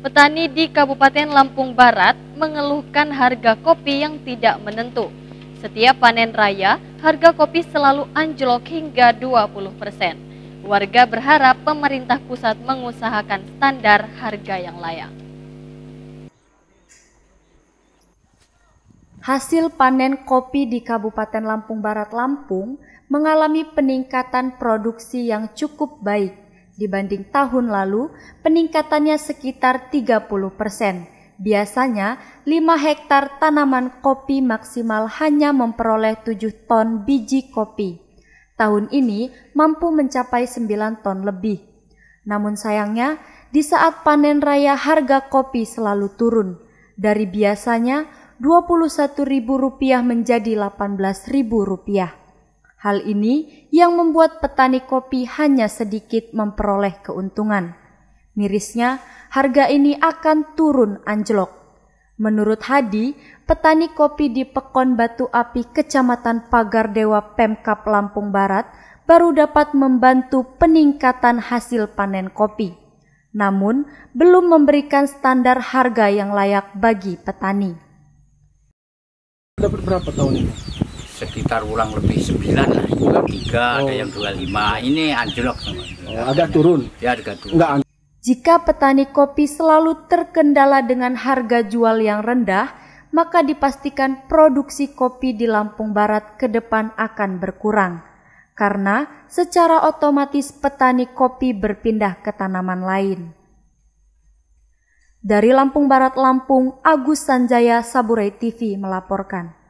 Petani di Kabupaten Lampung Barat mengeluhkan harga kopi yang tidak menentu. Setiap panen raya, harga kopi selalu anjlok hingga 20 persen. Warga berharap pemerintah pusat mengusahakan standar harga yang layak. Hasil panen kopi di Kabupaten Lampung Barat Lampung mengalami peningkatan produksi yang cukup baik dibanding tahun lalu, peningkatannya sekitar 30 persen. Biasanya, 5 hektar tanaman kopi maksimal hanya memperoleh 7 ton biji kopi. Tahun ini mampu mencapai 9 ton lebih. Namun sayangnya, di saat panen raya harga kopi selalu turun. Dari biasanya Rp21.000 menjadi Rp18.000. Hal ini yang membuat petani kopi hanya sedikit memperoleh keuntungan. Mirisnya, harga ini akan turun anjlok. Menurut Hadi, petani kopi di Pekon Batu Api, Kecamatan Pagar Dewa Pemkap Lampung Barat, baru dapat membantu peningkatan hasil panen kopi. Namun, belum memberikan standar harga yang layak bagi petani. Dapat berapa tahun ini? sekitar ulang lebih 9 lah, juga kan 3, oh. ada yang 25. Ini anjlok. Oh, agak turun. Ya, agak turun. Enggak. Jika petani kopi selalu terkendala dengan harga jual yang rendah, maka dipastikan produksi kopi di Lampung Barat ke depan akan berkurang. Karena secara otomatis petani kopi berpindah ke tanaman lain. Dari Lampung Barat Lampung, Agus Sanjaya Saburai TV melaporkan.